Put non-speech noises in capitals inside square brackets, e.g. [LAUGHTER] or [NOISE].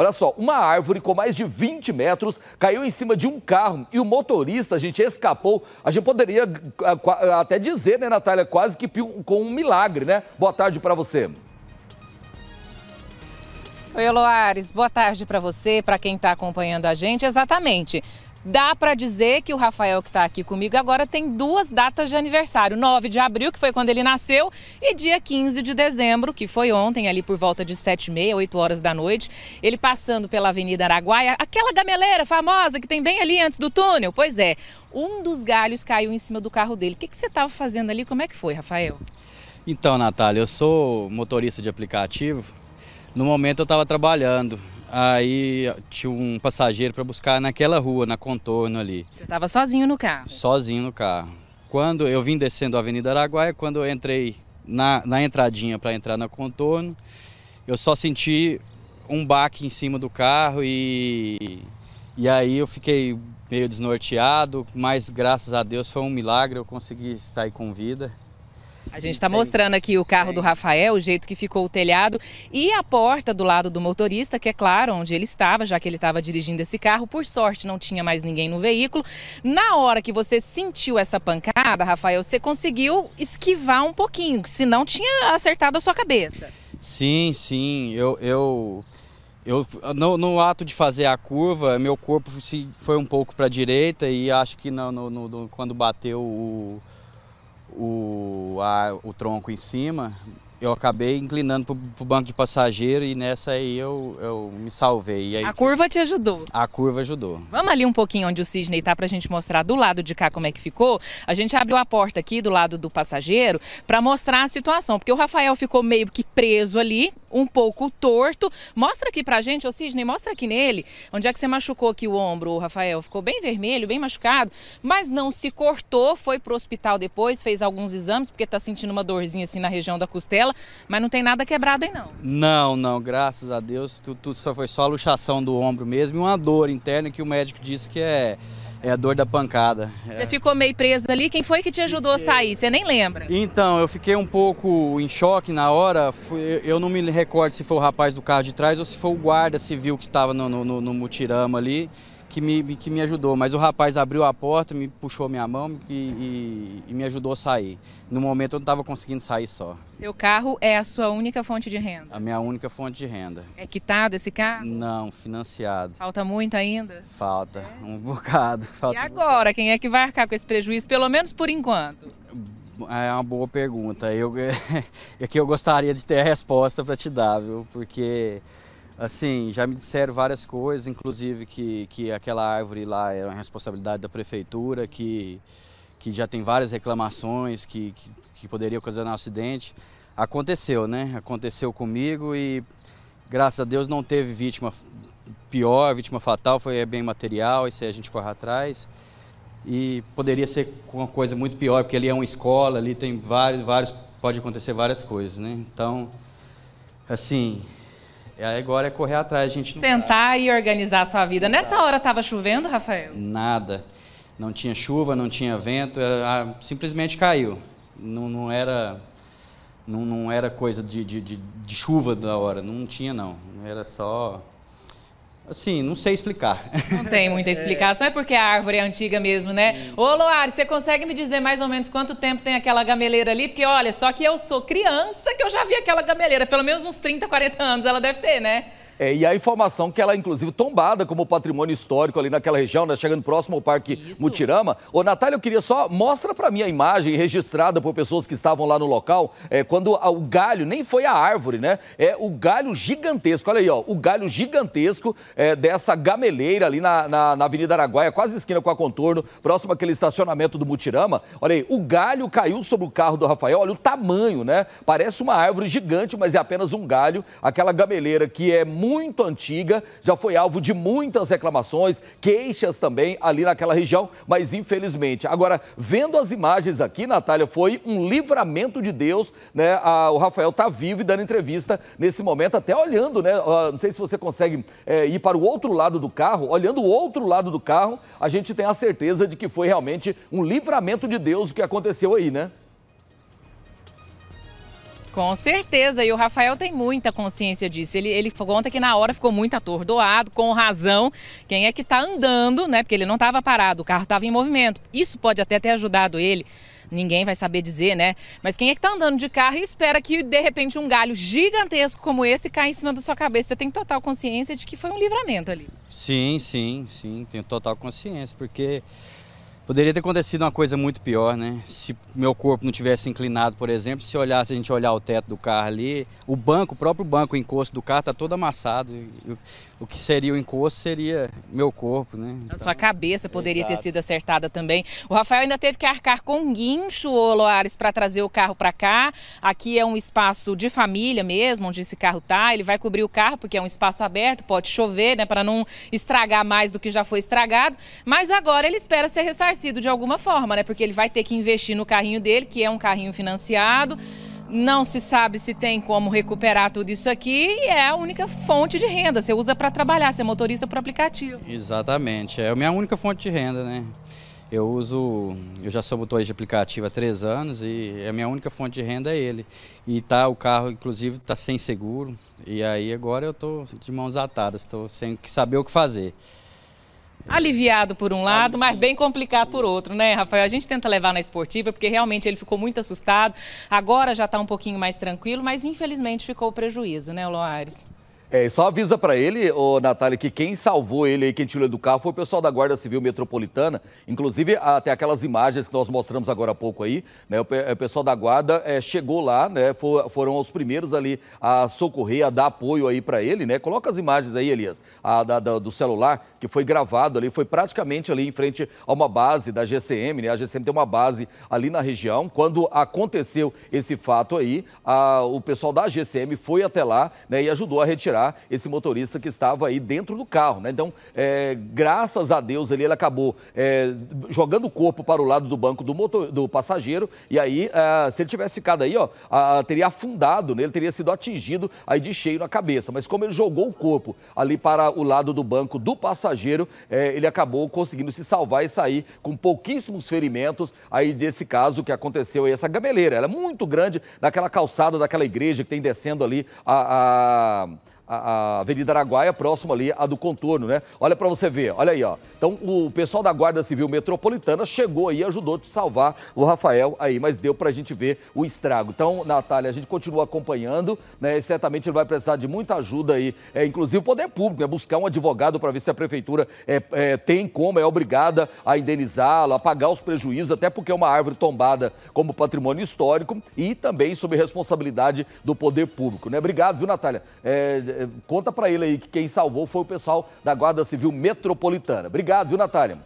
Olha só, uma árvore com mais de 20 metros caiu em cima de um carro e o motorista, a gente escapou. A gente poderia ah, ah, até dizer, né, Natália, quase que com um milagre, né? Boa tarde para você. Oi, Eloares, boa tarde para você, para quem está acompanhando a gente. Exatamente. Dá para dizer que o Rafael que está aqui comigo agora tem duas datas de aniversário: 9 de abril, que foi quando ele nasceu, e dia 15 de dezembro, que foi ontem, ali por volta de 7h30, 8 horas da noite. Ele passando pela Avenida Araguaia, aquela gameleira famosa que tem bem ali antes do túnel. Pois é, um dos galhos caiu em cima do carro dele. O que, que você estava fazendo ali? Como é que foi, Rafael? Então, Natália, eu sou motorista de aplicativo. No momento eu estava trabalhando Aí tinha um passageiro para buscar naquela rua, na contorno ali. Você estava sozinho no carro? Sozinho no carro. Quando eu vim descendo a Avenida Araguaia, quando eu entrei na, na entradinha para entrar na contorno, eu só senti um baque em cima do carro e, e aí eu fiquei meio desnorteado, mas graças a Deus foi um milagre, eu consegui sair com vida. A gente está mostrando aqui o carro do Rafael, o jeito que ficou o telhado e a porta do lado do motorista, que é claro onde ele estava, já que ele estava dirigindo esse carro. Por sorte, não tinha mais ninguém no veículo. Na hora que você sentiu essa pancada, Rafael, você conseguiu esquivar um pouquinho, senão tinha acertado a sua cabeça. Sim, sim. Eu, eu, eu no, no ato de fazer a curva, meu corpo se foi um pouco para a direita e acho que no, no, no, quando bateu o o, a, o tronco em cima, eu acabei inclinando para o banco de passageiro e nessa aí eu, eu me salvei. Aí, a curva te ajudou? A curva ajudou. Vamos ali um pouquinho onde o Sidney tá para a gente mostrar do lado de cá como é que ficou. A gente abriu a porta aqui do lado do passageiro para mostrar a situação, porque o Rafael ficou meio que preso ali, um pouco torto. Mostra aqui para a gente, ô Sidney, mostra aqui nele, onde é que você machucou aqui o ombro, o Rafael. Ficou bem vermelho, bem machucado, mas não se cortou, foi pro hospital depois, fez alguns exames, porque está sentindo uma dorzinha assim na região da costela dela, mas não tem nada quebrado aí não. Não, não, graças a Deus, tudo, tudo só foi só a luxação do ombro mesmo e uma dor interna que o médico disse que é é a dor da pancada. É. Você é. ficou meio preso ali. Quem foi que te ajudou fiquei... a sair? Você nem lembra? Então, eu fiquei um pouco em choque na hora. Eu não me recordo se foi o rapaz do carro de trás ou se foi o guarda civil que estava no, no, no mutirama ali que me, que me ajudou, mas o rapaz abriu a porta, me puxou minha mão e, e, e me ajudou a sair. No momento eu não estava conseguindo sair só. Seu carro é a sua única fonte de renda? A minha única fonte de renda. É quitado esse carro? Não, financiado. Falta muito ainda? Falta, é. um bocado. [LAUGHS] Falta e agora, quem é que vai arcar com esse prejuízo, pelo menos por enquanto? É uma boa pergunta. Eu, [LAUGHS] é que eu gostaria de ter a resposta para te dar, viu? Porque Assim, já me disseram várias coisas, inclusive que, que aquela árvore lá era é uma responsabilidade da prefeitura, que, que já tem várias reclamações, que, que, que poderia ocasionar um acidente. Aconteceu, né? Aconteceu comigo e graças a Deus não teve vítima pior, vítima fatal, foi bem material, isso aí a gente corre atrás. E poderia ser uma coisa muito pior, porque ali é uma escola, ali tem vários, vários, pode acontecer várias coisas, né? Então, assim, e agora é correr atrás, a gente Sentar e organizar a sua vida. Não Nessa hora estava chovendo, Rafael? Nada. Não tinha chuva, não tinha vento, era, ah, simplesmente caiu. Não, não era não, não era coisa de, de, de, de chuva da hora, não tinha não. Era só sim não sei explicar. Não tem muita explicação, é porque a árvore é antiga mesmo, né? Ô, Loares, você consegue me dizer mais ou menos quanto tempo tem aquela gameleira ali? Porque, olha, só que eu sou criança que eu já vi aquela gameleira, pelo menos uns 30, 40 anos ela deve ter, né? É, e a informação que ela é, inclusive, tombada como patrimônio histórico ali naquela região, né, chegando próximo ao Parque Isso. Mutirama. Ô, Natália, eu queria só, mostra para mim a imagem registrada por pessoas que estavam lá no local, é, quando o galho, nem foi a árvore, né? É o galho gigantesco, olha aí, ó, o galho gigantesco é, dessa gameleira ali na, na, na Avenida Araguaia, quase esquina com a Contorno, próximo àquele estacionamento do Mutirama. Olha aí, o galho caiu sobre o carro do Rafael, olha o tamanho, né? Parece uma árvore gigante, mas é apenas um galho. Aquela gameleira que é muito muito antiga, já foi alvo de muitas reclamações, queixas também ali naquela região, mas infelizmente. Agora, vendo as imagens aqui, Natália, foi um livramento de Deus, né? A, o Rafael tá vivo e dando entrevista nesse momento, até olhando, né? A, ah, não sei se você consegue é, ir para o outro lado do carro, olhando o outro lado do carro, a gente tem a certeza de que foi realmente um livramento de Deus o que aconteceu aí, né? Com certeza, e o Rafael tem muita consciência disso. Ele, ele conta que na hora ficou muito atordoado, com razão. Quem é que está andando, né? Porque ele não estava parado, o carro estava em movimento. Isso pode até ter ajudado ele ninguém vai saber dizer, né? Mas quem é que tá andando de carro e espera que de repente um galho gigantesco como esse caia em cima da sua cabeça? Você tem total consciência de que foi um livramento ali. Sim, sim, sim, tenho total consciência, porque Poderia ter acontecido uma coisa muito pior, né? Se meu corpo não tivesse inclinado, por exemplo, se olhar, se a gente olhar o teto do carro ali, o banco, o próprio banco, o encosto do carro está todo amassado. O que seria o encosto seria meu corpo, né? Então, a sua cabeça poderia ter sido acertada também. O Rafael ainda teve que arcar com guincho, o Loares, para trazer o carro para cá. Aqui é um espaço de família mesmo, onde esse carro tá. Ele vai cobrir o carro porque é um espaço aberto, pode chover, né, para não estragar mais do que já foi estragado. Mas agora ele espera ser ressarcido de alguma forma, né? Porque ele vai ter que investir no carrinho dele, que é um carrinho financiado. Não se sabe se tem como recuperar tudo isso aqui e é a única fonte de renda. Você usa para trabalhar, você é motorista para aplicativo. Exatamente, é a minha única fonte de renda, né? Eu uso, eu já sou motorista de aplicativo há três anos e a minha única fonte de renda é ele. E tá, o carro, inclusive, está sem seguro. E aí agora eu estou de mãos atadas, estou sem saber o que fazer. Aliviado por um lado, mas bem complicado por outro, né, Rafael? A gente tenta levar na esportiva, porque realmente ele ficou muito assustado. Agora já está um pouquinho mais tranquilo, mas infelizmente ficou o prejuízo, né, Loares? É, só avisa para ele, ô, Natália, que quem salvou ele aí, quem tirou ele do carro, foi o pessoal da Guarda Civil Metropolitana. Inclusive, até ah, aquelas imagens que nós mostramos agora há pouco aí, né? O, é, pessoal da Guarda é, chegou lá, né? For, foram os primeiros ali a socorrer, a dar apoio aí para ele, né? Coloca as imagens aí, Elias, a, da, da, do celular, que foi gravado ali, foi praticamente ali em frente a uma base da GCM, né? A GCM tem uma base ali na região. Quando aconteceu esse fato aí, a, o pessoal da GCM foi até lá, né? E ajudou a retirar tirar esse motorista que estava aí dentro do carro, né? Então, é, graças a Deus ele, ele acabou é, jogando o corpo para o lado do banco do, motor, do passageiro e aí, é, se ele tivesse ficado aí, ó, a, teria afundado, né? Ele teria sido atingido aí de cheio na cabeça. Mas como ele jogou o corpo ali para o lado do banco do passageiro, é, ele acabou conseguindo se salvar e sair com pouquíssimos ferimentos aí desse caso que aconteceu aí, essa gameleira. Ela é muito grande naquela calçada daquela igreja que tem descendo ali a, a a, Avenida Araguaia, próximo ali à do contorno, né? Olha para você ver, olha aí, ó. Então o pessoal da Guarda Civil Metropolitana chegou aí e ajudou a salvar o Rafael aí, mas deu para a gente ver o estrago. Então, Natália, a gente continua acompanhando, né? E certamente ele vai precisar de muita ajuda aí, é, inclusive o poder público, né? Buscar um advogado para ver se a prefeitura é, é, tem como, é obrigada a indenizá-lo, a pagar os prejuízos, até porque é uma árvore tombada como patrimônio histórico e também sob responsabilidade do poder público, né? Obrigado, viu, Natália? É, conta para ele aí que quem salvou foi o pessoal da Guarda Civil Metropolitana. Obrigado, viu, Natália?